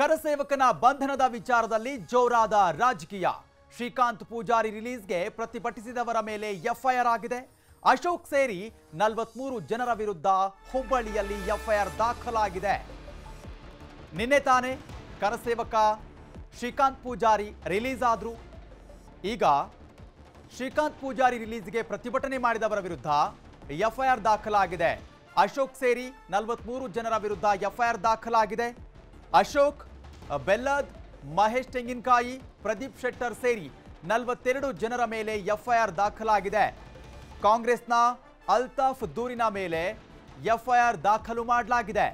ಕರಸೇವಕನ ಬಂಧನದ ವಿಚಾರದಲ್ಲಿ ಜೋರಾದ ರಾಜಕೀಯ ಶ್ರೀಕಾಂತ್ ಪೂಜಾರಿ ರಿಲೀಸ್ಗೆ ಪ್ರತಿಭಟಿಸಿದವರ ಮೇಲೆ ಎಫ್ಐಆರ್ ಆಗಿದೆ ಅಶೋಕ್ ಸೇರಿ ನಲವತ್ಮೂರು ಜನರ ವಿರುದ್ಧ ಹುಬ್ಬಳ್ಳಿಯಲ್ಲಿ ಎಫ್ಐಆರ್ ದಾಖಲಾಗಿದೆ ನಿನ್ನೆ ತಾನೇ ಕರಸೇವಕ ಶ್ರೀಕಾಂತ್ ಪೂಜಾರಿ ರಿಲೀಸ್ ಆದರು ಈಗ ಶ್ರೀಕಾಂತ್ ಪೂಜಾರಿ ರಿಲೀಸ್ಗೆ ಪ್ರತಿಭಟನೆ ಮಾಡಿದವರ ವಿರುದ್ಧ ಎಫ್ಐಆರ್ ದಾಖಲಾಗಿದೆ ಅಶೋಕ್ ಸೇರಿ ನಲವತ್ಮೂರು ಜನರ ವಿರುದ್ಧ ಎಫ್ಐಆರ್ ದಾಖಲಾಗಿದೆ ಅಶೋಕ್ ಬೆಲ್ಲದ್ ಮಹೇಶ್ ತೆಂಗಿನಕಾಯಿ ಪ್ರದೀಪ್ ಶೆಟ್ಟರ್ ಸೇರಿ ನಲವತ್ತೆರಡು ಜನರ ಮೇಲೆ ಎಫ್ಐಆರ್ ದಾಖಲಾಗಿದೆ ಕಾಂಗ್ರೆಸ್ನ ಅಲ್ತಾಫ್ ದೂರಿನ ಮೇಲೆ ಎಫ್ಐಆರ್ ದಾಖಲು ಮಾಡಲಾಗಿದೆ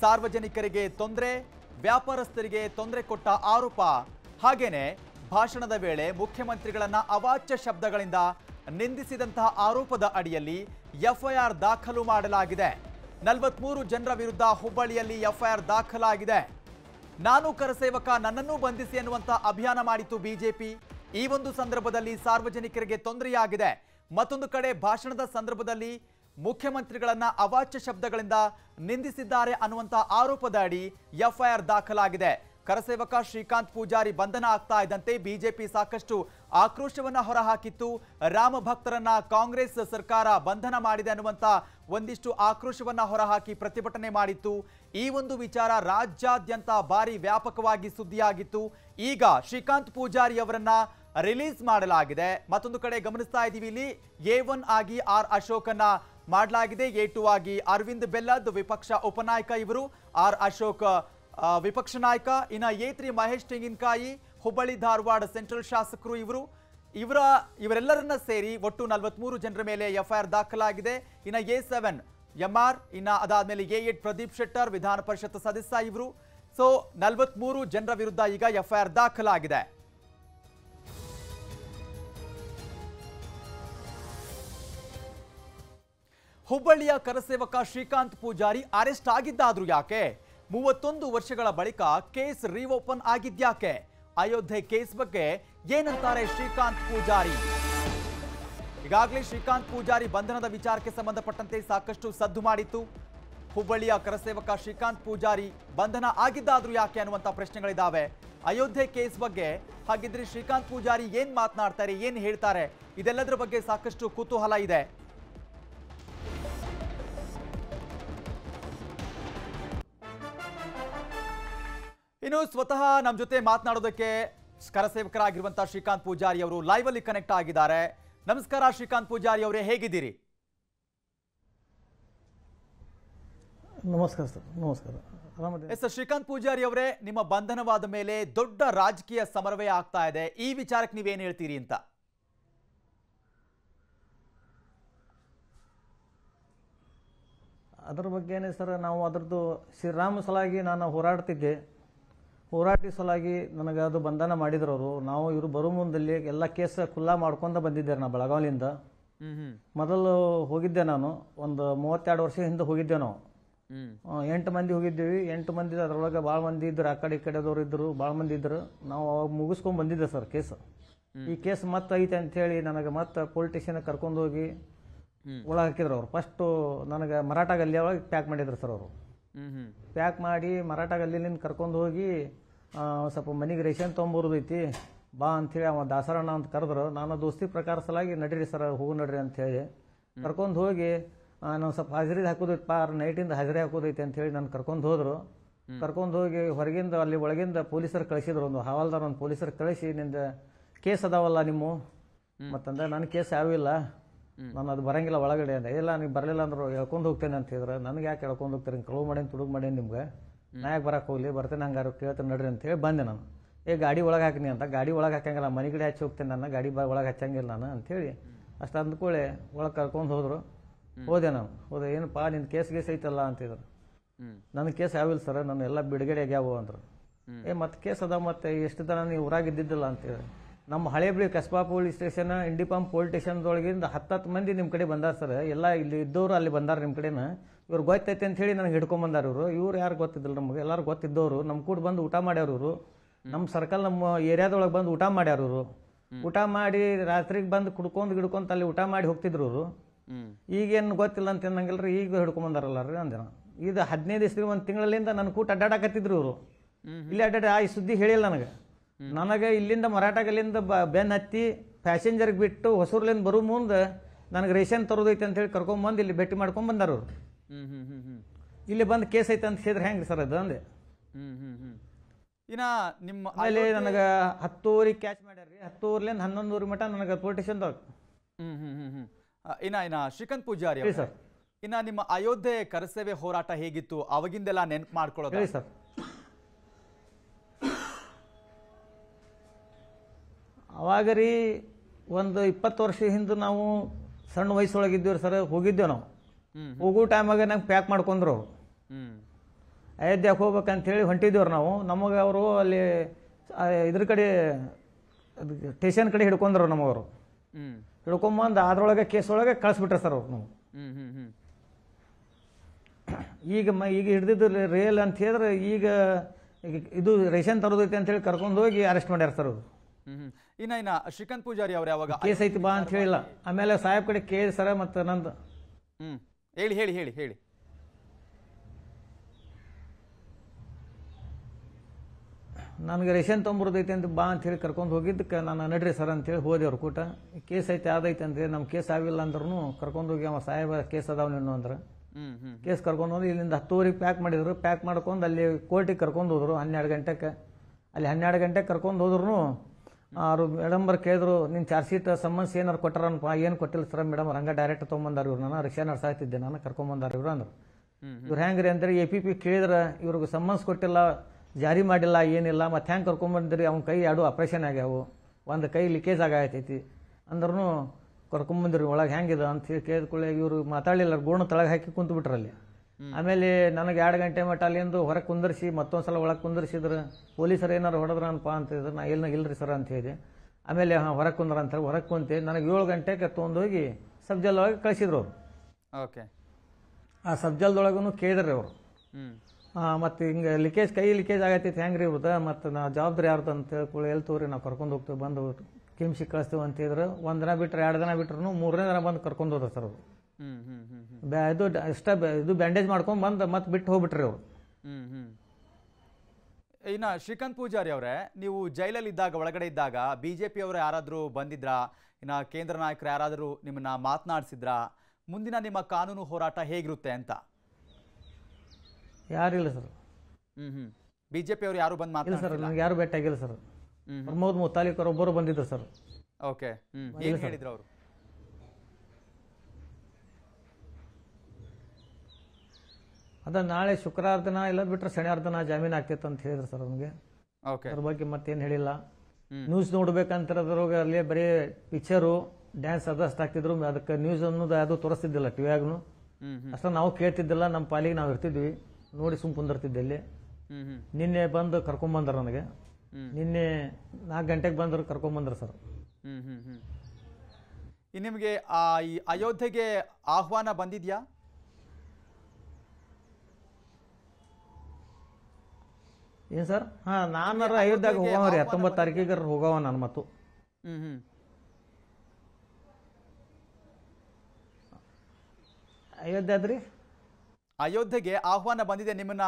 ಸಾರ್ವಜನಿಕರಿಗೆ ತೊಂದರೆ ವ್ಯಾಪಾರಸ್ಥರಿಗೆ ತೊಂದರೆ ಕೊಟ್ಟ ಆರೋಪ ಹಾಗೇನೆ ಭಾಷಣದ ವೇಳೆ ಮುಖ್ಯಮಂತ್ರಿಗಳನ್ನ ಅವಾಚ್ಯ ಶಬ್ದಗಳಿಂದ ನಿಂದಿಸಿದಂತಹ ಆರೋಪದ ಅಡಿಯಲ್ಲಿ ಎಫ್ಐಆರ್ ದಾಖಲು ಮಾಡಲಾಗಿದೆ ನಲವತ್ಮೂರು ಜನರ ವಿರುದ್ಧ ಹುಬ್ಬಳ್ಳಿಯಲ್ಲಿ ಎಫ್ಐಆರ್ ದಾಖಲಾಗಿದೆ ನಾನು ಕರಸೇವಕ ನನ್ನನ್ನು ಬಂಧಿಸಿ ಎನ್ನುವಂತ ಅಭಿಯಾನ ಮಾಡಿತು ಬಿಜೆಪಿ ಈ ಒಂದು ಸಂದರ್ಭದಲ್ಲಿ ಸಾರ್ವಜನಿಕರಿಗೆ ತೊಂದರೆಯಾಗಿದೆ ಮತ್ತೊಂದು ಕಡೆ ಭಾಷಣದ ಸಂದರ್ಭದಲ್ಲಿ ಮುಖ್ಯಮಂತ್ರಿಗಳನ್ನ ಅವಾಚ್ಯ ಶಬ್ದಗಳಿಂದ ನಿಂದಿಸಿದ್ದಾರೆ ಅನ್ನುವಂತ ಆರೋಪದ ಅಡಿ ಎಫ್ಐಆರ್ ದಾಖಲಾಗಿದೆ ಕರಸೇವಕ ಶ್ರೀಕಾಂತ್ ಪೂಜಾರಿ ಬಂಧನ ಆಗ್ತಾ ಇದ್ದಂತೆ ಬಿಜೆಪಿ ಸಾಕಷ್ಟು ಆಕ್ರೋಶವನ್ನ ಹೊರಹಾಕಿತ್ತು ರಾಮ ಭಕ್ತರನ್ನ ಕಾಂಗ್ರೆಸ್ ಸರ್ಕಾರ ಬಂಧನ ಮಾಡಿದೆ ಅನ್ನುವಂತ ಒಂದಿಷ್ಟು ಆಕ್ರೋಶವನ್ನ ಹೊರಹಾಕಿ ಪ್ರತಿಭಟನೆ ಮಾಡಿತ್ತು ಈ ಒಂದು ವಿಚಾರ ರಾಜ್ಯಾದ್ಯಂತ ಭಾರಿ ವ್ಯಾಪಕವಾಗಿ ಸುದ್ದಿಯಾಗಿತ್ತು ಈಗ ಶ್ರೀಕಾಂತ್ ಪೂಜಾರಿ ಅವರನ್ನ ರಿಲೀಸ್ ಮಾಡಲಾಗಿದೆ ಮತ್ತೊಂದು ಕಡೆ ಗಮನಿಸ್ತಾ ಇದ್ದೀವಿ ಇಲ್ಲಿ ಎ ಒನ್ ಆಗಿ ಆರ್ ಅಶೋಕನ ಮಾಡಲಾಗಿದೆ ಎ ಟು ಆಗಿ ಅರವಿಂದ್ ಬೆಲ್ಲದ್ ವಿಪಕ್ಷ ಉಪನಾಯಕ ಇವರು ಆರ್ ಅಶೋಕ್ ವಿಪಕ್ಷ ನಾಯಕ ಇನ್ನು ಏತ್ರಿ ಮಹೇಶ್ ತೆಂಗಿನಕಾಯಿ ಹುಬ್ಬಳ್ಳಿ ಧಾರವಾಡ ಸೆಂಟ್ರಲ್ ಶಾಸಕರು ಇವರು ಇವರ ಇವರೆಲ್ಲರನ್ನ ಸೇರಿ ಒಟ್ಟು ನಲವತ್ಮೂರು ಜನರ ಮೇಲೆ ಎಫ್ಐಆರ್ ದಾಖಲಾಗಿದೆ ಇನ್ನು ಎ ಸೆವೆನ್ ಎಂ ಆರ್ ಇನ್ನು ಅದಾದಮೇಲೆ ಎ ಏಟ್ ಪ್ರದೀಪ್ ಶೆಟ್ಟರ್ ವಿಧಾನ ಪರಿಷತ್ ಸದಸ್ಯ ಇವರು ಸೊ ನಲವತ್ಮೂರು ಜನರ ವಿರುದ್ಧ ಈಗ ಎಫ್ಐಆರ್ ದಾಖಲಾಗಿದೆ ಹುಬ್ಬಳ್ಳಿಯ ಕರಸೇವಕ ಶ್ರೀಕಾಂತ್ ಪೂಜಾರಿ ಅರೆಸ್ಟ್ ಆಗಿದ್ದಾದ್ರೂ ಯಾಕೆ ಮೂವತ್ತೊಂದು ವರ್ಷಗಳ ಬಳಿಕ ಕೇಸ್ ರಿಓಪನ್ ಆಗಿದ್ಯಾಕೆ ಅಯೋಧ್ಯೆ ಕೇಸ್ ಬಗ್ಗೆ ಏನಂತಾರೆ ಶ್ರೀಕಾಂತ್ ಪೂಜಾರಿ ಈಗಾಗಲೇ ಶ್ರೀಕಾಂತ್ ಪೂಜಾರಿ ಬಂಧನದ ವಿಚಾರಕ್ಕೆ ಸಂಬಂಧಪಟ್ಟಂತೆ ಸಾಕಷ್ಟು ಸದ್ದು ಮಾಡಿತ್ತು ಹುಬ್ಬಳ್ಳಿಯ ಕರಸೇವಕ ಶ್ರೀಕಾಂತ್ ಪೂಜಾರಿ ಬಂಧನ ಆಗಿದ್ದಾದ್ರೂ ಯಾಕೆ ಅನ್ನುವಂಥ ಪ್ರಶ್ನೆಗಳಿದ್ದಾವೆ ಅಯೋಧ್ಯೆ ಕೇಸ್ ಬಗ್ಗೆ ಹಾಗಿದ್ರೆ ಶ್ರೀಕಾಂತ್ ಪೂಜಾರಿ ಏನು ಮಾತನಾಡ್ತಾರೆ ಏನು ಹೇಳ್ತಾರೆ ಇದೆಲ್ಲದರ ಬಗ್ಗೆ ಸಾಕಷ್ಟು ಕುತೂಹಲ ಇದೆ ಇನ್ನು ಸ್ವತಃ ನಮ್ಮ ಜೊತೆ ಮಾತನಾಡೋದಕ್ಕೆ ಕರಸೇವಕರಾಗಿರುವಂತಹ ಶ್ರೀಕಾಂತ್ ಪೂಜಾರಿ ಅವರು ಲೈವ್ ಅಲ್ಲಿ ಕನೆಕ್ಟ್ ಆಗಿದ್ದಾರೆ ನಮಸ್ಕಾರ ಶ್ರೀಕಾಂತ್ ಪೂಜಾರಿ ಅವರೇ ಹೇಗಿದ್ದೀರಿ ನಮಸ್ಕಾರ ಸರ್ ನಮಸ್ಕಾರ ಎಸ್ ಶ್ರೀಕಾಂತ್ ಪೂಜಾರಿ ಅವರೇ ನಿಮ್ಮ ಬಂಧನವಾದ ಮೇಲೆ ದೊಡ್ಡ ರಾಜಕೀಯ ಸಮರವೇ ಆಗ್ತಾ ಇದೆ ಈ ವಿಚಾರಕ್ಕೆ ನೀವೇನು ಹೇಳ್ತೀರಿ ಅಂತ ಅದ್ರ ಬಗ್ಗೆ ಸರ್ ನಾವು ಅದರದ್ದು ಶ್ರೀರಾಮ ಸಲಾಗಿ ನಾನು ಹೋರಾಡ್ತಿದ್ದೆ ಹೋರಾಟಿಸಲಾಗಿ ನನಗೆ ಅದು ಬಂಧನ ಮಾಡಿದ್ರು ನಾವು ಇವರು ಬರೋ ಮುಂದಲ್ಲಿ ಎಲ್ಲ ಕೇಸ್ ಖುಲ್ಲಾ ಮಾಡ್ಕೊಂತ ಬಂದಿದ್ದೇವೆ ನಾ ಬೆಳಗಾವಲಿಂದ ಮೊದಲು ಹೋಗಿದ್ದೆ ನಾನು ಒಂದು ಮೂವತ್ತೆರಡು ವರ್ಷ ಹಿಂದೆ ಹೋಗಿದ್ದೆ ನಾವು ಎಂಟು ಮಂದಿ ಹೋಗಿದ್ದೀವಿ ಎಂಟು ಮಂದಿ ಅದರೊಳಗೆ ಭಾಳ ಮಂದಿ ಇದ್ರು ಆ ಕಡೆ ಈ ಕಡೆದವ್ರು ಇದ್ರು ಭಾಳ ಮಂದಿ ಇದ್ರು ನಾವು ಅವಾಗ ಮುಗಿಸ್ಕೊಂಡು ಬಂದಿದ್ದೆ ಸರ್ ಕೇಸ್ ಈ ಕೇಸ್ ಮತ್ತೆ ಐತೆ ಅಂತ ಹೇಳಿ ನನಗೆ ಮತ್ತೆ ಪೊಲಿಟಿಷಿಯನ್ ಕರ್ಕೊಂಡು ಹೋಗಿ ಒಳಗೆ ಹಾಕಿದ್ರು ಅವ್ರು ಫಸ್ಟು ನನಗೆ ಮರಾಠ ಗಲ್ಲಿ ಒಳಗೆ ಪ್ಯಾಕ್ ಮಾಡಿದ್ರು ಸರ್ ಅವರು ಪ್ಯಾಕ್ ಮಾಡಿ ಮರಾಠಾಗ ಗಲ್ಲಿಂದ ಕರ್ಕೊಂಡು ಹೋಗಿ ಸ್ವಲ್ಪ ಮನೆಗೆ ರೇಷನ್ ತೊಗೊಂಬರೋದೈತಿ ಬಾ ಅಂಥೇಳಿ ಅವ ದಾಸರಣ್ಣ ಅಂತ ಕರೆದ್ರು ನಾನು ದೋಸ್ತಿ ಪ್ರಕಾರ ಸಲಾಗಿ ನಡೀರಿ ಸರ್ ಹೋಗು ನಡ್ರಿ ಹೇಳಿ ಕರ್ಕೊಂಡು ಹೋಗಿ ನಾನು ಸ್ವಲ್ಪ ಹಾಜರಿದ ಹಾಕೋದೈತಿ ಪಾರ್ ನೈಟಿಂದ ಹಾಜರಿ ಹಾಕೋದೈತಿ ಅಂತ ನಾನು ಕರ್ಕೊಂಡು ಹೋದರು ಕರ್ಕೊಂಡು ಹೋಗಿ ಹೊರಗಿಂದ ಅಲ್ಲಿ ಒಳಗಿಂದ ಪೊಲೀಸರು ಕಳಿಸಿದ್ರು ಒಂದು ಹವಾಲ್ದಾರ ಒಂದು ಪೊಲೀಸರು ಕಳಿಸಿ ನಿಂದ ಕೇಸ್ ಅದಾವಲ್ಲ ನಿಮ್ಮ ಮತ್ತಂದ್ರೆ ನನ್ನ ಕೇಸ್ ಯಾವೂ ಇಲ್ಲ ನಾನು ಅದು ಬರಂಗಿಲ್ಲ ಒಳಗಡೆ ಅಂದೆ ಇಲ್ಲ ನೀವು ಬರಲಿಲ್ಲ ಅಂದ್ರೆ ಹೇಳ್ಕೊಂಡು ಹೋಗ್ತೇನೆ ಅಂತಿದ್ರೆ ನನಗೆ ಯಾಕೆ ಹೇಳ್ಕೊಂಡು ಹೋಗ್ತಾರೆ ಕಳುವು ಮಾಡೇನು ತುಡುಗು ಮಾಡೇನು ನಿಮ್ಗೆ ನಾ ಯಾಕೆ ಬರಕ್ಕೆ ಹೋಗಲಿ ಬರ್ತೇನೆ ಯಾರು ಕೇಳ್ತೇನೆ ನಡ್ರಿ ಹೇಳಿ ಬಂದೆ ನಾನು ಏ ಗಾಡಿ ಒಳಗೆ ಹಾಕಿನಿ ಅಂತ ಗಾಡಿ ಒಳಗೆ ಹಾಕಂಗಿಲ್ಲ ಮನೆಗಡೆ ಹಚ್ಚಿ ಹೋಗ್ತೇನೆ ನಾನು ಗಾಡಿ ಬ ಒಳಗೆ ಹಚ್ಚಂಗಿಲ್ಲ ನಾನು ಅಂಥೇಳಿ ಅಷ್ಟು ಅಂದ್ಕೊಳ್ಳಿ ಒಳಗೆ ಕರ್ಕೊಂಡು ಹೋದರು ಹೋದೆ ನಾನು ಹೋದೆ ಏನಪ್ಪ ನಿನ್ನ ಕೇಸ್ ಗೇಸ್ ಐತಲ್ಲ ಅಂತಿದ್ರು ನನ್ನ ಕೇಸ್ ಯಾವಿಲ್ಲ ಸರ್ ನನ್ನ ಎಲ್ಲ ಬಿಡುಗಡೆ ಆಗ್ಯಾವು ಅಂದರು ಏ ಮತ್ತೆ ಕೇಸ್ ಅದ ಮತ್ತೆ ಎಷ್ಟು ದಿನ ನೀವು ಊರಾಗಿದ್ದಿದ್ದಿಲ್ಲ ಅಂತೇಳಿ ನಮ್ಮ ಹಳೇಬಳಿ ಕಸ್ಬಾ ಪೊಲೀಸ್ ಸ್ಟೇಷನ್ ಇಂಡಿಪಾಮ್ ಪೊಲೀಸ್ ಸ್ಟೇಷನ್ದೊಳಗಿಂದ ಹತ್ತತ್ತು ಮಂದಿ ನಿಮ್ಮ ಕಡೆ ಬಂದಾರ ಸರ್ ಎಲ್ಲ ಇಲ್ಲಿ ಇದ್ದವರು ಅಲ್ಲಿ ಬಂದಾರ ನಿಮ್ಮ ಕಡೆನ ಇವ್ರು ಗೊತ್ತೈತೆ ಅಂತ ಹೇಳಿ ನನಗೆ ಬಂದಾರ ಇವರು ಇವ್ರು ಯಾರು ಗೊತ್ತಿದ್ದಿಲ್ಲ ನಮಗೆ ಎಲ್ಲರೂ ಗೊತ್ತಿದ್ದವರು ನಮ್ಮ ಕೂಡ ಬಂದು ಊಟ ಮಾಡ್ಯಾರ ಇವರು ನಮ್ಮ ಸರ್ಕಲ್ ನಮ್ಮ ಏರಿಯಾದೊಳಗೆ ಬಂದು ಊಟ ಮಾಡ್ಯಾರ ಇವರು ಊಟ ಮಾಡಿ ರಾತ್ರಿಗೆ ಬಂದು ಕುಡ್ಕೊಂಡು ಗಿಡ್ಕೊಂತ ಅಲ್ಲಿ ಊಟ ಮಾಡಿ ಹೋಗ್ತಿದ್ರು ಇವರು ಈಗೇನು ಗೊತ್ತಿಲ್ಲ ಅಂತ ರೀ ಈಗ ಹಿಡ್ಕೊಂಬಂದಾರಲ್ಲ ರೀ ಒಂದಿನ ಇದು ಹದಿನೈದು ದಿವಸ ಒಂದು ತಿಂಗಳಿಂದ ನನ್ನ ಕೂಟ ಅಡ್ಡಾಡಕತ್ತಿದ್ರು ಇವರು ಇಲ್ಲಿ ಅಡ್ಡಾಡ ಆ ಸುದ್ದಿ ಹೇಳಿಲ್ಲ ನನಗೆ ನನಗೆ ಇಲ್ಲಿಂದ ಮರಾಠಗಲ್ಲಿಂದ ಬೆನ್ ಹತ್ತಿ ಪ್ಯಾಸೆಂಜರ್ಗೆ ಬಿಟ್ಟು ಹೊಸೂರ್ಲಿಂದ ಬರೋ ಮುಂದೆ ನನಗೆ ರೇಷನ್ ತರೋದೈತೆ ಅಂತ ಹೇಳಿ ಕರ್ಕೊಂಬಂದು ಇಲ್ಲಿ ಭೇಟಿ ಮಾಡ್ಕೊಂಡು ಬಂದಾರ ಅವರು ಇಲ್ಲಿ ಬಂದು ಕೇಸ್ ಐತೆ ಅಂತ ಹೇಳಿದ್ರೆ ಹೆಂಗೆ ಸರ್ ಅದು ಅಂದೆ ಇನ್ನು ನಿಮ್ಮ ಅಲ್ಲಿ ನನಗೆ ಹತ್ತೂವರೆ ಕ್ಯಾಚ್ ಮಾಡ್ಯಾರ್ರಿ ಹತ್ತೂರ್ಲಿಂದ ಹನ್ನೊಂದೂರು ಮಟ ನನಗೆ ಪೊಲಿಟಿಷನ್ದಾಗ ಇನ್ನ ಇನ್ನ ಶ್ರೀಕಂತ್ ಪೂಜಾರಿ ಸರ್ ಇನ್ನ ನಿಮ್ಮ ಅಯೋಧ್ಯೆ ಕರಸೇವೆ ಹೋರಾಟ ಹೇಗಿತ್ತು ಅವಾಗಿಂದೆಲ್ಲ ನೆನಪು ಮಾಡ್ಕೊಳ್ಳೋದು ಸರ್ ಅವಾಗ ರೀ ಒಂದು ಇಪ್ಪತ್ತು ವರ್ಷ ಹಿಂದೆ ನಾವು ಸಣ್ಣ ವಯಸ್ಸೊಳಗಿದ್ದೀವಿ ಸರ್ ಹೋಗಿದ್ದೇವೆ ನಾವು ಹೋಗೋ ಟೈಮಾಗೆ ನಂಗೆ ಪ್ಯಾಕ್ ಮಾಡ್ಕೊಂಡ್ರು ಅವರು ಅಯೋಧ್ಯಕ್ಕೆ ಹೋಗ್ಬೇಕಂತೇಳಿ ಹೊಂಟಿದ್ದೇವ್ರು ನಾವು ನಮಗೆ ಅವರು ಅಲ್ಲಿ ಇದ್ರ ಕಡೆ ಸ್ಟೇಷನ್ ಕಡೆ ಹಿಡ್ಕೊಂಡ್ರು ನಮಗವರು ಹಿಡ್ಕೊಂಬಂದು ಅದ್ರೊಳಗೆ ಕೇಸ್ ಒಳಗೆ ಕಳಿಸ್ಬಿಟ್ರೆ ಸರ್ ಅವ್ರು ನಾವು ಈಗ ಮ ಈಗ ಹಿಡ್ದಿದ್ದು ರೇಲ್ ಅಂತ ಹೇಳಿದ್ರೆ ಈಗ ಇದು ರೇಷನ್ ತರೋದೈತೆ ಅಂತೇಳಿ ಕರ್ಕೊಂಡು ಹೋಗಿ ಅರೆಸ್ಟ್ ಮಾಡ್ಯಾರ ಸರ್ ಅವರು ಇನ್ನ ಇನ್ನ ಶ್ರೀಕಾಂತ್ ಪೂಜಾರಿ ಅವ್ರು ಯಾವಾಗ ಕೇಸ್ ಐತಿ ಬಾ ಅಂತ ಹೇಳಿಲ್ಲ ಆಮೇಲೆ ಸಾಹೇಬ್ ಕಡೆ ಕೇಳಿ ಸರ ಮತ್ತೆ ನಂದು ಹ್ಮ್ ಹೇಳಿ ಹೇಳಿ ಹೇಳಿ ಹೇಳಿ ನನಗೆ ರೇಷನ್ ತೊಂಬರ್ದೈತೆ ಅಂತ ಬಾ ಅಂತ ಹೇಳಿ ಕರ್ಕೊಂಡು ಹೋಗಿದ್ದಕ್ಕೆ ನಾನು ನಡ್ರಿ ಸರ್ ಅಂತೇಳಿ ಹೋದೆ ಅವ್ರ ಕೂಟ ಕೇಸ್ ಐತೆ ಆದೈತೆ ಅಂದ್ರೆ ನಮ್ಮ ಕೇಸ್ ಆಗಿಲ್ಲ ಅಂದ್ರೂ ಕರ್ಕೊಂಡು ಹೋಗಿ ಅವ ಸಾಹೇಬ ಕೇಸ್ ಅದಾವ ನೀನು ಅಂದ್ರೆ ಕೇಸ್ ಕರ್ಕೊಂಡು ಹೋದ್ರೆ ಇಲ್ಲಿಂದ ಹತ್ತುವರೆಗೆ ಪ್ಯಾಕ್ ಮಾಡಿದ್ರು ಪ್ಯಾಕ್ ಮಾಡ್ಕೊಂಡು ಅಲ್ಲಿ ಕೋರ್ಟಿಗೆ ಕರ್ಕೊಂಡು ಹೋದ್ರು ಹನ್ನೆರಡು ಗಂಟೆಗೆ ಅಲ್ಲಿ ಹನ್ನೆರಡು ಗಂಟೆಗೆ ಕರ್ಕೊಂಡು ಹೋದ್ರು ಅವರು ಬರ್ ಕೇಳಿದ್ರು ನಿನ್ನ ಚಾರ್ಜ್ ಶೀಟ್ ಸಂಬಂಧ ಏನಾರು ಕೊಟ್ಟಾರನಪ್ಪ ಏನು ಕೊಟ್ಟಿಲ್ಲ ಸರ್ ಮೇಡಮ್ ಹಂಗೆ ಡೈರೆಕ್ಟ್ ತೊಗೊಂಬಂದಾರ ಇವ್ರು ನಾನು ರಿಕ್ಷಾ ನಡ್ಸಾಯ್ತಿದ್ದೆ ನಾನು ಕರ್ಕೊಂಬಂದಾರ ಇವ್ರು ಅಂದ್ರು ಇವ್ರು ಹೆಂಗ್ರಿ ಅಂದ್ರೆ ಎ ಪಿ ಪಿ ಕೇಳಿದ್ರೆ ಇವ್ರಿಗೆ ಸಮ್ಮನ್ಸ್ ಕೊಟ್ಟಿಲ್ಲ ಜಾರಿ ಮಾಡಿಲ್ಲ ಏನಿಲ್ಲ ಮತ್ತೆ ಹೆಂಗೆ ಕರ್ಕೊಂಬಂದ್ರಿ ಅವ್ನ ಕೈ ಎರಡು ಆಪ್ರೇಷನ್ ಆಗ್ಯಾವು ಒಂದು ಕೈ ಲೀಕೇಜ್ ಆಗೈತೈತಿ ಅಂದ್ರೂ ಕರ್ಕೊಂಬಂದ್ರಿ ಒಳಗೆ ಹೆಂಗಿದೆ ಅಂತ ಹೇಳಿ ಕೇಳಿದ ಕೂಡಲೇ ಇವರು ಮಾತಾಡಲಿಲ್ಲ ಗೋಣ ತಳಗೆ ಹಾಕಿ ಕುಂತು ಬಿಟ್ರಲ್ಲಿ ಆಮೇಲೆ ನನಗೆ ಎರಡು ಗಂಟೆ ಮಟ್ಟ ಅಲ್ಲಿಂದು ಹೊರಗೆ ಕುಂದರ್ಸಿ ಮತ್ತೊಂದ್ಸಲ ಒಳಗೆ ಕುಂದರ್ಸಿದ್ರು ಪೊಲೀಸರು ಏನಾರು ಹೊಡೆದ್ರನಪ್ಪ ಅಂತಿದ್ರು ನಾ ಇಲ್ಲ ಇಲ್ರಿ ಸರ್ ಅಂತ ಹೇಳಿದೆ ಆಮೇಲೆ ಹಾಂ ಹೊರಗೆ ಕುಂದ್ರ ಹೇಳಿ ಹೊರಗೆ ಕುಂತೆ ನನಗೆ ಏಳು ಗಂಟೆಗೆ ತೊಗೊಂಡೋಗಿ ಸಬ್ಜೆಲ್ ಒಳಗೆ ಕಳಿಸಿದ್ರು ಅವರು ಓಕೆ ಆ ಸಬ್ಜೆಲ್ದೊಳಗೂ ಕೇಳಿದ್ರಿ ಅವರು ಮತ್ತು ಹಿಂಗೆ ಲೀಕೇಜ್ ಕೈ ಲೀಕೇಜ್ ಆಗತ್ತೈತಿ ಹೆಂಗೆ ರೀ ಇವತ್ತು ಮತ್ತು ನಾ ಜವಾಬ್ದಾರಿ ಯಾರ್ದು ಅಂತ ಹೇಳ್ಕೊಳ್ಳಿ ಎಲ್ಲಿ ನಾವು ಕರ್ಕೊಂಡು ಹೋಗ್ತೇವೆ ಬಂದು ಕಿಮ್ಸಿ ಕಳಿಸ್ತೇವೆ ಅಂತಿದ್ರು ಒಂದು ದಿನ ಬಿಟ್ಟರೆ ಎರಡು ದಿನ ಬಿಟ್ಟರು ಮೂರನೇ ದಿನ ಬಂದು ಕರ್ಕೊಂಡು ಹೋದ್ರು ಸರ್ ಅವರು ಇದು ಅಷ್ಟೇ ಇದು ಬ್ಯಾಂಡೇಜ್ ಮಾಡ್ಕೊಂಡು ಬಂದು ಮತ್ತೆ ಬಿಟ್ಟು ಹೋಗ್ಬಿಟ್ರಿ ಹ್ಮ್ ಇನ್ನ ಶ್ರೀಕಾಂತ್ ಪೂಜಾರಿ ಅವರೇ ನೀವು ಜೈಲಲ್ಲಿ ಇದ್ದಾಗ ಒಳಗಡೆ ಇದ್ದಾಗ ಬಿಜೆಪಿ ಅವರು ಯಾರಾದರೂ ಬಂದಿದ್ರಾ ಇನ್ನ ಕೇಂದ್ರ ನಾಯಕರು ಯಾರಾದರೂ ನಿಮ್ಮನ್ನ ಮಾತನಾಡಿಸಿದ್ರಾ ಮುಂದಿನ ನಿಮ್ಮ ಕಾನೂನು ಹೋರಾಟ ಹೇಗಿರುತ್ತೆ ಅಂತ ಯಾರಿಲ್ಲ ಸರ್ ಹ್ಮ್ ಬಿಜೆಪಿ ಅವರು ಯಾರು ಬಂದ್ ಮಾತಿಲ್ಲ ಸರ್ ನನಗೆ ಯಾರು ಭೇಟಿ ಆಗಿಲ್ಲ ಸರ್ ಪ್ರಮೋದ್ ಮುತಾಲಿಕ್ ಅವರು ಒಬ್ಬರು ಬಂದಿದ್ದರು ಸರ್ ಓಕೆ ಏನು ಹೇಳಿದ್ರು ಅವರು ಅದ ನಾಳೆ ಶುಕ್ರವಾರ ದಿನ ಇಲ್ಲ ಬಿಟ್ರೆ ಶನಿವಾರ ದಿನ ಜಾಮೀನು ಆಗ್ತಿತ್ತು ಅಂತ ಹೇಳಿದ್ರು ಸರ್ ಅವ್ನಿಗೆ ಅದ್ರ ಬಗ್ಗೆ ಮತ್ತೇನು ಹೇಳಿಲ್ಲ ನ್ಯೂಸ್ ನೋಡ್ಬೇಕಂತ ಅಲ್ಲಿ ಬರೀ ಪಿಕ್ಚರು ಡ್ಯಾನ್ಸ್ ಅದಷ್ಟು ಆಗ್ತಿದ್ರು ಅದಕ್ಕೆ ನ್ಯೂಸ್ ಅನ್ನೋದು ಅದು ತೋರಿಸ್ತಿದ್ದಿಲ್ಲ ಟಿವಿಯಾಗನು ಅಷ್ಟ ನಾವು ಕೇಳ್ತಿದ್ದಿಲ್ಲ ನಮ್ಮ ಪಾಲಿಗೆ ನಾವು ಇರ್ತಿದ್ವಿ ನೋಡಿ ಸುಮ್ ಕುಂದಿರ್ತಿದ್ದೆ ಇಲ್ಲಿ ನಿನ್ನೆ ಬಂದು ಕರ್ಕೊಂಬಂದ್ರ ನನಗೆ ನಿನ್ನೆ ನಾಲ್ಕು ಗಂಟೆಗೆ ಬಂದ್ರು ಬಂದ್ರ ಸರ್ ನಿಮಗೆ ಈ ಅಯೋಧ್ಯೆಗೆ ಆಹ್ವಾನ ಬಂದಿದ್ಯಾ ಸರ್ ಹಾ ನಾನರ ಹೋಗವ ರೀ ಹತ್ತೊಂಬತ್ತು ತಾರೀಕಿಗೆ ಹೋಗವ ನನ್ನ ಮತ್ತು ಹ್ಮ್ ಅಯೋಧ್ಯೆಗೆ ಆಹ್ವಾನ ಬಂದಿದೆ ನಿಮ್ಮನ್ನ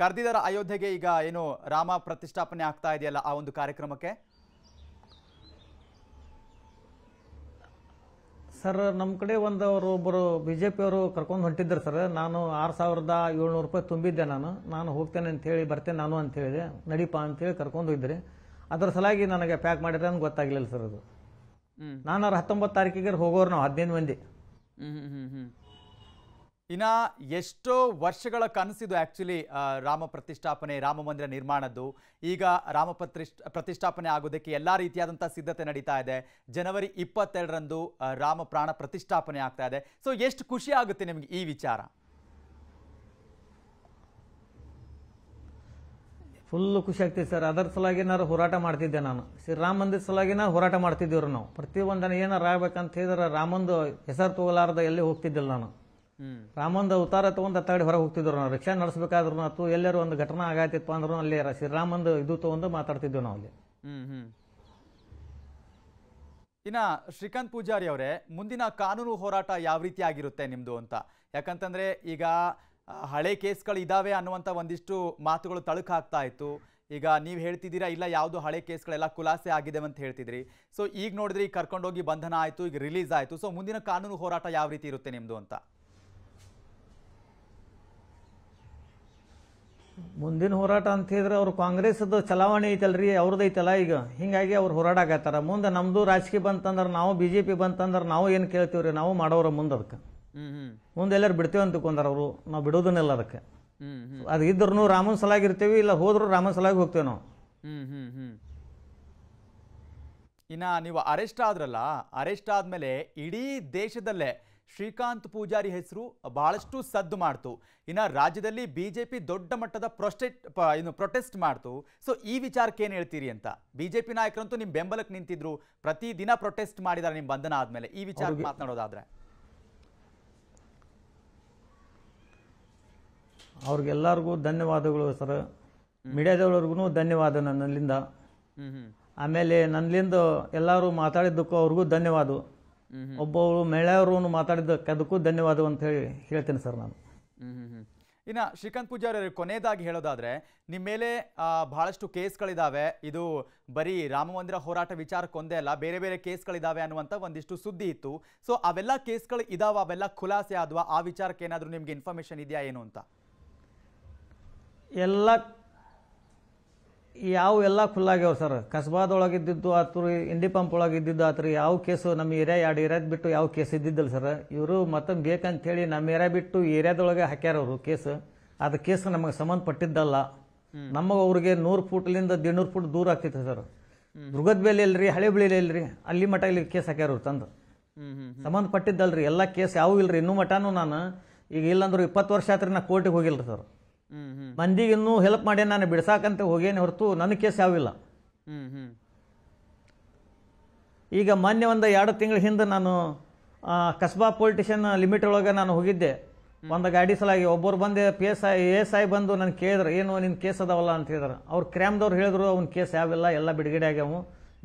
ಕರೆದಿದ್ದಾರೆ ಅಯೋಧ್ಯೆಗೆ ಈಗ ಏನು ರಾಮ ಪ್ರತಿಷ್ಠಾಪನೆ ಆಗ್ತಾ ಇದೆಯಲ್ಲ ಆ ಒಂದು ಕಾರ್ಯಕ್ರಮಕ್ಕೆ ಸರ್ ನಮ್ಮ ಕಡೆ ಒಂದು ಅವರು ಒಬ್ಬರು ಬಿ ಜೆ ಪಿಯವರು ಕರ್ಕೊಂಡು ಹೊಂಟಿದ್ದರು ಸರ್ ನಾನು ಆರು ಸಾವಿರದ ಏಳ್ನೂರು ರೂಪಾಯಿ ತುಂಬಿದ್ದೆ ನಾನು ನಾನು ಹೋಗ್ತೇನೆ ಅಂತ ಹೇಳಿ ಬರ್ತೇನೆ ನಾನು ಅಂತ ಹೇಳಿದೆ ನಡೀಪಾ ಅಂತೇಳಿ ಕರ್ಕೊಂಡು ಹೋಗಿದ್ರಿ ಅದರ ಸಲಾಗಿ ನನಗೆ ಪ್ಯಾಕ್ ಮಾಡಿದ್ರೆ ನನಗೆ ಗೊತ್ತಾಗಲಿಲ್ಲ ಸರ್ ಅದು ನಾನು ಅವ್ರ ಹತ್ತೊಂಬತ್ತು ತಾರೀಕಿಗೆ ಹೋಗೋರು ನಾವು ಹದಿನೈದು ಮಂದಿ ಹ್ಞೂ ಹ್ಞೂ ಹ್ಞೂ ಇನ್ನ ಎಷ್ಟೋ ವರ್ಷಗಳ ಕನಸಿದು ಆ್ಯಕ್ಚುಲಿ ರಾಮ ಪ್ರತಿಷ್ಠಾಪನೆ ರಾಮ ಮಂದಿರ ನಿರ್ಮಾಣದ್ದು ಈಗ ರಾಮ ಪ್ರತಿಷ್ಠಾಪನೆ ಆಗೋದಕ್ಕೆ ಎಲ್ಲ ರೀತಿಯಾದಂಥ ಸಿದ್ಧತೆ ನಡೀತಾ ಇದೆ ಜನವರಿ ಇಪ್ಪತ್ತೆರಡರಂದು ರಾಮ ಪ್ರಾಣ ಪ್ರತಿಷ್ಠಾಪನೆ ಆಗ್ತಾ ಇದೆ ಸೊ ಎಷ್ಟು ಖುಷಿ ಆಗುತ್ತೆ ನಿಮಗೆ ಈ ವಿಚಾರ ಫುಲ್ ಖುಷಿ ಆಗ್ತಿದೆ ಸರ್ ಅದರ ಸಲಾಗಿ ಏನಾರು ಹೋರಾಟ ಮಾಡ್ತಿದ್ದೆ ನಾನು ಶ್ರೀರಾಮ ಮಂದಿರ ಸಲಾಗಿ ನಾವು ಹೋರಾಟ ಮಾಡ್ತಿದ್ದೀವ್ರು ನಾವು ಪ್ರತಿಯೊಂದನ್ನು ಏನಾರು ಆಗ್ಬೇಕಂತ ಹೇಳಿದ್ರೆ ರಾಮಂದು ಹೆಸರು ತಗೋಲಾರ್ದ ಎಲ್ಲಿ ಹೋಗ್ತಿದ್ದಿಲ್ಲ ನಾನು ರಾಮಂದ ಅವತಾರ ತಗೊಂಡ್ ಅತ್ತಾಡಿ ಹೊರಗೆ ಹೋಗ್ತಿದ್ರು ನಾವು ರಿಕ್ಷಾ ನಡೆಸಬೇಕಾದ್ರೂ ಅಥವಾ ಎಲ್ಲರೂ ಒಂದು ಘಟನಾ ಆಗತ್ತಿತ್ತು ಅಂದ್ರೂ ಅಲ್ಲಿ ಶ್ರೀರಾಮಂದು ಇದು ತಗೊಂಡು ಮಾತಾಡ್ತಿದ್ವಿ ನಾವು ಅಲ್ಲಿ ಇನ್ನ ಶ್ರೀಕಾಂತ್ ಪೂಜಾರಿ ಅವರೇ ಮುಂದಿನ ಕಾನೂನು ಹೋರಾಟ ಯಾವ ರೀತಿ ಆಗಿರುತ್ತೆ ನಿಮ್ದು ಅಂತ ಯಾಕಂತಂದ್ರೆ ಈಗ ಹಳೆ ಕೇಸ್ಗಳು ಇದಾವೆ ಅನ್ನುವಂಥ ಒಂದಿಷ್ಟು ಮಾತುಗಳು ತಳುಕು ಇತ್ತು ಈಗ ನೀವು ಹೇಳ್ತಿದ್ದೀರಾ ಇಲ್ಲ ಯಾವುದು ಹಳೆ ಕೇಸ್ಗಳೆಲ್ಲ ಖುಲಾಸೆ ಆಗಿದೆ ಅಂತ ಹೇಳ್ತಿದ್ರಿ ಸೊ ಈಗ ನೋಡಿದ್ರೆ ಈಗ ಕರ್ಕೊಂಡೋಗಿ ಬಂಧನ ಆಯಿತು ಈಗ ರಿಲೀಸ್ ಆಯಿತು ಸೊ ಮುಂದಿನ ಕಾನೂನು ಹೋರಾಟ ಯಾವ ರೀತಿ ಇರುತ್ತೆ ನಿಮ್ಮದು ಅಂತ ಮುಂದಿನ ಹೋರಾಟ ಅಂತ ಹೇಳಿದ್ರೆ ಅವ್ರು ಕಾಂಗ್ರೆಸ್ ಚಲಾವಣೆ ಐತಲ್ರಿ ಐತಲ್ಲ ಈಗ ಹಿಂಗಾಗಿ ಅವ್ರು ಹೋರಾಡಕತ್ತಾರ ಮುಂದೆ ನಮ್ದು ರಾಜಕೀಯ ಬಂತಂದ್ರೆ ನಾವು ಬಿ ಜೆ ಪಿ ಬಂತಂದ್ರೆ ನಾವು ಏನು ಕೇಳ್ತೀವಿ ನಾವು ಮಾಡೋರ ಮುಂದೆ ಅದಕ್ಕೆ ಮುಂದೆ ಎಲ್ಲರೂ ಬಿಡ್ತೇವೆ ಅಂತಕೊಂಡಾರ ಅವರು ನಾವು ಬಿಡೋದನ್ನೆಲ್ಲ ಅದಕ್ಕೆ ಅದು ಇದ್ರೂ ರಾಮನ ಸಲಾಗಿ ಇರ್ತೀವಿ ಇಲ್ಲ ಹೋದ್ರು ರಾಮನ ಸಲಾಗಿ ಹೋಗ್ತೇವೆ ನಾವು ಇನ್ನು ನೀವು ಅರೆಸ್ಟ್ ಆದ್ರಲ್ಲ ಅರೆಸ್ಟ್ ಆದಮೇಲೆ ಇಡೀ ದೇಶದಲ್ಲೇ ಶ್ರೀಕಾಂತ್ ಪೂಜಾರಿ ಹೆಸರು ಬಹಳಷ್ಟು ಸದ್ದು ಮಾಡ್ತು ಇನ್ನು ರಾಜ್ಯದಲ್ಲಿ ಬಿಜೆಪಿ ದೊಡ್ಡ ಮಟ್ಟದ ಪ್ರೊಸ್ಟೆಟ್ ಪ್ರೊಟೆಸ್ಟ್ ಮಾಡ್ತು ಸೊ ಈ ವಿಚಾರಕ್ಕೆ ಏನು ಹೇಳ್ತೀರಿ ಅಂತ ಬಿಜೆಪಿ ನಾಯಕರಂತೂ ನಿಮ್ಮ ಬೆಂಬಲಕ್ಕೆ ನಿಂತಿದ್ರು ಪ್ರತಿ ದಿನ ಪ್ರೊಟೆಸ್ಟ್ ಮಾಡಿದ್ದಾರೆ ನಿಮ್ಮ ಬಂಧನ ಆದಮೇಲೆ ಈ ವಿಚಾರ ಮಾತನಾಡೋದಾದ್ರೆ ಅವ್ರಿಗೆಲ್ಲರಿಗೂ ಧನ್ಯವಾದಗಳು ಸರ್ ಮೀಡಿಯಾದವ್ರಿಗೂ ಧನ್ಯವಾದ ನನ್ನಲ್ಲಿಂದ ಆಮೇಲೆ ನನ್ನಲಿಂದ ಎಲ್ಲರೂ ಮಾತಾಡಿದ್ದಕ್ಕೂ ಅವ್ರಿಗೂ ಧನ್ಯವಾದ ಒಬ್ಬಳು ಮಹಿಳೆಯವರು ಮಾತಾಡಿದ ಅದಕ್ಕೂ ಧನ್ಯವಾದ ಅಂತ ಹೇಳಿ ಹೇಳ್ತೇನೆ ಸರ್ ನಾನು ಇನ್ನು ಶ್ರೀಕಾಂತ್ ಪೂಜಾರಿ ಕೊನೆಯದಾಗಿ ಹೇಳೋದಾದ್ರೆ ನಿಮ್ಮ ಮೇಲೆ ಬಹಳಷ್ಟು ಕೇಸ್ಗಳಿದ್ದಾವೆ ಇದು ಬರೀ ರಾಮ ಮಂದಿರ ಹೋರಾಟ ವಿಚಾರಕ್ಕೊಂದೇ ಅಲ್ಲ ಬೇರೆ ಬೇರೆ ಕೇಸ್ಗಳಿದ್ದಾವೆ ಅನ್ನುವಂಥ ಒಂದಿಷ್ಟು ಸುದ್ದಿ ಇತ್ತು ಸೊ ಅವೆಲ್ಲ ಕೇಸ್ಗಳು ಇದಾವೆ ಅವೆಲ್ಲ ಖುಲಾಸೆ ಆದ್ವಾ ಆ ವಿಚಾರಕ್ಕೆ ಏನಾದರೂ ನಿಮಗೆ ಇನ್ಫಾರ್ಮೇಷನ್ ಇದೆಯಾ ಏನು ಅಂತ ಎಲ್ಲ ಯಾವ ಎಲ್ಲ ಖುಲ್ಲಾಗ್ಯಾವ ಸರ್ ಕಸ್ಬಾದೊಳಗೆ ಇದ್ದಿದ್ದು ಆತು ಇಂಡಿ ಪಂಪ್ ಒಳಗೆ ಇದ್ದಿದ್ದು ಆತು ಯಾವ ಕೇಸು ನಮ್ಮ ಏರಿಯಾ ಎರಡು ಏರಿಯಾದ ಬಿಟ್ಟು ಯಾವ ಕೇಸ್ ಇದ್ದಿದ್ದಲ್ಲ ಸರ್ ಇವರು ಬೇಕಂತ ಬೇಕಂತೇಳಿ ನಮ್ಮ ಏರಿಯಾ ಬಿಟ್ಟು ಏರಿಯಾದೊಳಗೆ ಹಾಕ್ಯಾರವರು ಕೇಸ್ ಅದು ಕೇಸ್ ನಮಗೆ ಸಂಬಂಧಪಟ್ಟಿದ್ದಲ್ಲ ನಮಗೆ ಅವ್ರಿಗೆ ನೂರು ಫೂಟ್ಲಿಂದ ದಿನೂರು ಫೂಟ್ ದೂರ ಆಗ್ತಿತ್ತು ಸರ್ ದುರ್ಗದ ಬೆಲೆ ಇಲ್ರಿ ಹಳೆ ಬಿಳಿಲಿ ಇಲ್ರಿ ಅಲ್ಲಿ ಮಠ ಇಲ್ಲಿ ಕೇಸ್ ಹಾಕ್ಯಾರವ್ರು ತಂದು ರೀ ಎಲ್ಲ ಕೇಸ್ ಯಾವ ಇಲ್ರಿ ಇನ್ನೂ ಮಠನೂ ನಾನು ಈಗ ಇಲ್ಲಾಂದ್ರೆ ಇಪ್ಪತ್ತು ವರ್ಷ ಆತ್ರಿ ನಾ ಕೋರ್ಟಿಗೆ ಹೋಗಿಲ್ರಿ ಸರ್ ಮಂದಿಗೆ ಇನ್ನೂ ಹೆಲ್ಪ್ ಮಾಡಿ ನಾನು ಬಿಡ್ಸಾಕಂತ ಹೋಗೇನೆ ಹೊರತು ನನ್ನ ಕೇಸ್ ಯಾವಿಲ್ಲ ಈಗ ಮೊನ್ನೆ ಒಂದು ಎರಡು ತಿಂಗಳ ಹಿಂದೆ ನಾನು ಕಸ್ಬಾ ಪೊಲಿಟಿಷನ್ ಲಿಮಿಟ್ ಒಳಗೆ ನಾನು ಹೋಗಿದ್ದೆ ಒಂದು ಗಾಡಿ ಸಲಾಗಿ ಒಬ್ಬರು ಬಂದೆ P S I A S I ಬಂದು ನನ್ನ ಕೇಳಿದ್ರು ಏನು ನಿನ್ನ ಕೇಸ್ ಅದಾವಲ್ಲ ಅಂತ ಹೇಳಿದ್ರು ಅವ್ರು ಕ್ರ್ಯಾಮ್ದವ್ರು ಹೇಳಿದ್ರು ಅವ್ನ ಕೇಸ್ ಯಾವಿಲ್ಲ ಎಲ್ಲ ಬಿಡುಗಡೆ ಆಗ್ಯಾವು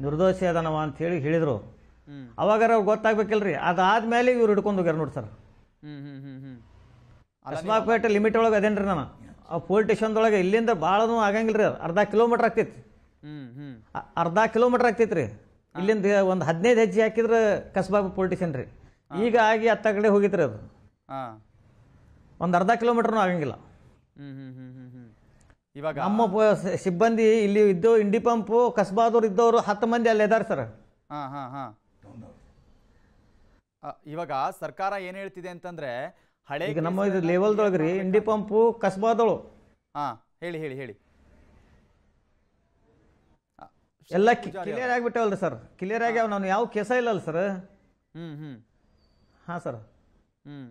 ನಿರ್ದೋಷಿ ಅದನವ ಅಂತ ಹೇಳಿ ಹೇಳಿದರು ಅವಾಗಾರ ಅವ್ರು ಗೊತ್ತಾಗ್ಬೇಕಿಲ್ರಿ ಅದಾದ್ಮೇಲೆ ಇವ್ರು ಹಿಡ್ಕೊಂಡು ಹೋಗ್ಯಾರ ನೋಡಿ ಸರ್ ಪೇಟೆ ಲಿಮಿಟ್ ಒಳಗೆ ಅದೇನ್ರಿ ನಾನು ಆ ಪೋಲ್ ಸ್ಟೇಷನ್ದೊಳಗೆ ಇಲ್ಲಿಂದ ಭಾಳನೂ ಆಗಂಗಿಲ್ಲ ರೀ ಅರ್ಧ ಕಿಲೋಮೀಟ್ರ್ ಆಗ್ತೈತಿ ಅರ್ಧ ಕಿಲೋಮೀಟ್ರ್ ರೀ ಇಲ್ಲಿಂದ ಒಂದು ಹದಿನೈದು ಹೆಜ್ಜೆ ಹಾಕಿದ್ರೆ ಕಸ್ಬಾಬು ಪೋಲ್ ಸ್ಟೇಷನ್ ರೀ ಈಗ ಆಗಿ ಹತ್ತ ಕಡೆ ಹೋಗಿತ್ರಿ ಅದು ಒಂದು ಅರ್ಧ ಕಿಲೋಮೀಟ್ರೂ ಆಗಂಗಿಲ್ಲ ಇವಾಗ ನಮ್ಮ ಸಿಬ್ಬಂದಿ ಇಲ್ಲಿ ಇದ್ದು ಇಂಡಿ ಪಂಪು ಕಸ್ಬಾದವ್ರು ಇದ್ದವರು ಹತ್ತು ಮಂದಿ ಅಲ್ಲಿ ಇದ್ದಾರೆ ಸರ್ ಹಾಂ ಹಾಂ ಹಾಂ ಇವಾಗ ಸರ್ಕಾರ ಏನು ಹೇಳ್ತಿದೆ ಅಂತಂದರೆ ಹಳೆ ಈಗ ನಮ್ಮ ಇದು ಲೆವೆಲ್ದೊಳಗೆ ರೀ ಇಂಡಿ ಪಂಪು ಕಸ್ಬಾದಳು ಹಾಂ ಹೇಳಿ ಹೇಳಿ ಹೇಳಿ ಎಲ್ಲ ಕ್ಲಿಯರ್ ಆಗಿಬಿಟ್ಟವಲ್ರಿ ಸರ್ ಕ್ಲಿಯರ್ ಆಗ್ಯಾವ ನಾನು ಯಾವ ಕೆಸ ಇಲ್ಲಲ್ಲ ಸರ್ ಹ್ಞೂ ಹ್ಞೂ ಹಾಂ ಸರ್ ಹ್ಞೂ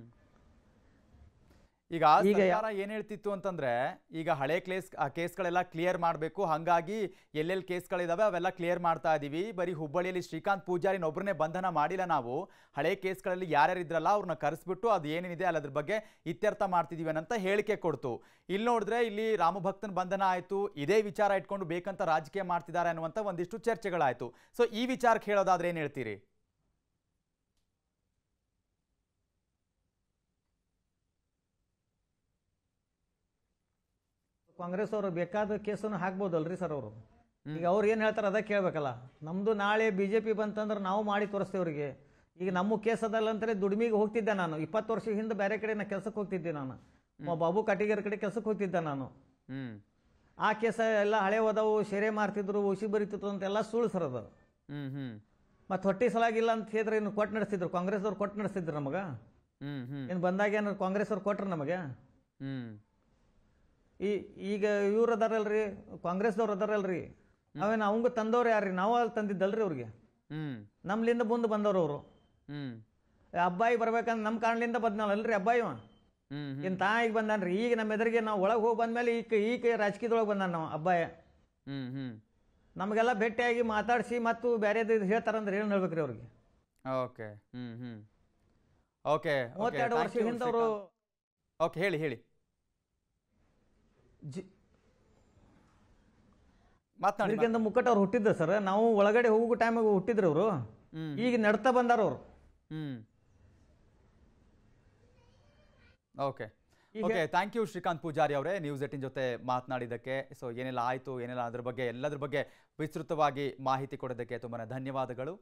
ಈಗ ಸರ್ಕಾರ ಏನ್ ಹೇಳ್ತಿತ್ತು ಅಂತಂದ್ರೆ ಈಗ ಹಳೆ ಕೇಸ್ ಕೇಸ್ಗಳೆಲ್ಲ ಕ್ಲಿಯರ್ ಮಾಡಬೇಕು ಹಂಗಾಗಿ ಎಲ್ಲೆಲ್ಲಿ ಕೇಸ್ಗಳಿದಾವೆ ಅವೆಲ್ಲ ಕ್ಲಿಯರ್ ಮಾಡ್ತಾ ಇದೀವಿ ಬರೀ ಹುಬ್ಬಳ್ಳಿಯಲ್ಲಿ ಶ್ರೀಕಾಂತ್ ಪೂಜಾರಿನ ಒಬ್ಬರನ್ನೇ ಬಂಧನ ಮಾಡಿಲ್ಲ ನಾವು ಹಳೆ ಕೇಸ್ಗಳಲ್ಲಿ ಯಾರ್ಯಾರು ಇದ್ರಲ್ಲ ಅವ್ರನ್ನ ಕರೆಸ್ಬಿಟ್ಟು ಅದು ಏನೇನಿದೆ ಅಲ್ಲ ಅದ್ರ ಬಗ್ಗೆ ಇತ್ಯರ್ಥ ಮಾಡ್ತಿದೀವಿ ಅಂತ ಹೇಳಿಕೆ ಕೊಡ್ತು ಇಲ್ಲಿ ನೋಡಿದ್ರೆ ಇಲ್ಲಿ ರಾಮಭಕ್ತನ ಬಂಧನ ಆಯಿತು ಇದೇ ವಿಚಾರ ಇಟ್ಕೊಂಡು ಬೇಕಂತ ರಾಜಕೀಯ ಮಾಡ್ತಿದ್ದಾರೆ ಅನ್ನುವಂತ ಒಂದಿಷ್ಟು ಚರ್ಚೆಗಳಾಯ್ತು ಸೊ ಈ ವಿಚಾರಕ್ಕೆ ಹೇಳೋದಾದ್ರೆ ಏನು ಹೇಳ್ತೀರಿ ಕಾಂಗ್ರೆಸ್ ಅವರು ಬೇಕಾದ ಕೇಸನ್ನು ಹಾಕ್ಬೋದಲ್ರಿ ಸರ್ ಅವರು ಈಗ ಅವ್ರು ಏನು ಹೇಳ್ತಾರೆ ಅದಕ್ಕೆ ಕೇಳಬೇಕಲ್ಲ ನಮ್ಮದು ನಾಳೆ ಬಿ ಜೆ ಪಿ ಬಂತಂದ್ರೆ ನಾವು ಮಾಡಿ ಅವರಿಗೆ ಈಗ ನಮ್ಮ ಕೇಸ್ ಅದಲ್ಲ ಅಂತಾರೆ ಹೋಗ್ತಿದ್ದೆ ನಾನು ಇಪ್ಪತ್ತು ವರ್ಷ ಹಿಂದೆ ಬೇರೆ ಕಡೆ ನಾ ಕೆಲಸಕ್ಕೆ ಹೋಗ್ತಿದ್ದೆ ನಾನು ಬಾಬು ಕಟಿಗರ್ ಕಡೆ ಕೆಲಸಕ್ಕೆ ಹೋಗ್ತಿದ್ದೆ ನಾನು ಆ ಕೇಸ ಎಲ್ಲ ಹಳೆ ಹೋದವು ಸೆರೆ ಮಾರ್ತಿದ್ರು ಉಸಿ ಬರಿತಿದ್ರು ಅಂತೆಲ್ಲ ಸುಳ್ಳು ಸರ್ ಅದು ಮತ್ತೆ ಹೊಟ್ಟಿ ಸಲಾಗಿಲ್ಲ ಅಂತ ಹೇಳಿದ್ರೆ ಇನ್ನು ಕೊಟ್ಟು ನಡೆಸ್ತಿದ್ರು ಕಾಂಗ್ರೆಸ್ ಅವ್ರು ಕೊಟ್ಟು ನಡೆಸ್ತಿದ್ರು ನಮಗ ಇನ್ನು ಬಂದಾಗ ಏನಾದ್ರು ಕಾಂಗ್ರೆಸ್ ಅವ್ರು ಕೊಟ್ರು ನಮಗೆ ಈ ಈಗ ಇವ್ರು ಅದಾರಲ್ರಿ ಕಾಂಗ್ರೆಸ್ದವ್ರು ಅದಾರಲ್ರಿ ನಾವೇನು ಅವಂಗ ತಂದವ್ರು ಯಾರ್ರಿ ನಾವು ಅಲ್ಲಿ ತಂದಿದ್ದಲ್ರಿ ಅವ್ರಿಗೆ ನಮ್ಲಿಂದ ಮುಂದೆ ಬಂದವ್ರು ಅವರು ಅಬ್ಬಾಯಿ ಬರ್ಬೇಕಂದ್ರೆ ನಮ್ಮ ಕಾರಣಲಿಂದ ಬಂದ್ನಲ್ಲರಿ ಅಬ್ಬಾಯಿ ಇನ್ ತಾಯಿಗೆ ಬಂದಾನ್ರಿ ಈಗ ನಮ್ಮ ಎದುರಿಗೆ ನಾವು ಒಳಗೆ ಹೋಗಿ ಬಂದ್ಮೇಲೆ ಈಗ ಈಗ ರಾಜಕೀಯದೊಳಗೆ ಬಂದಾನ ನಾವು ಅಬ್ಬಾಯ ನಮಗೆಲ್ಲ ಭೇಟಿಯಾಗಿ ಮಾತಾಡಿಸಿ ಮತ್ತು ಬೇರೆ ಹೇಳ್ತಾರಂದ್ರೆ ಏನು ಹೇಳ್ಬೇಕ್ರಿ ಅವ್ರಿಗೆ ಓಕೆ ಓಕೆ ಮೂವತ್ತೆರಡು ವರ್ಷ ಹಿಂದವರು ಓಕೆ ಹೇಳಿ ಹೇಳಿ ಮಾತನಾಡಿ ಶ್ರೀಗಂಧ ಮುಕ್ಕಟ್ ಅವ್ರು ಹುಟ್ಟಿದ್ರು ಸರ್ ನಾವು ಒಳಗಡೆ ಹೋಗೋ ಟೈಮ್ ಹುಟ್ಟಿದ್ರು ಅವರು ಈಗ ನಡ್ತಾ ಬಂದಾರ ಅವರು okay okay thank you Shrikant Pujari ಅವರೇ ನ್ಯೂಸ್ ಏಟಿನ್ ಜೊತೆ ಮಾತನಾಡಿದ್ದಕ್ಕೆ ಸೊ ಏನೆಲ್ಲ ಆಯಿತು ಏನೆಲ್ಲ ಅದ್ರ ಬಗ್ಗೆ ಎಲ್ಲದ್ರ ಬಗ್ಗೆ ವಿಸ್ತೃತವಾಗಿ ಮಾಹಿತಿ ಕೊಡೋದಕ್ಕೆ ತುಂಬಾ ಧನ್ಯವಾದಗಳು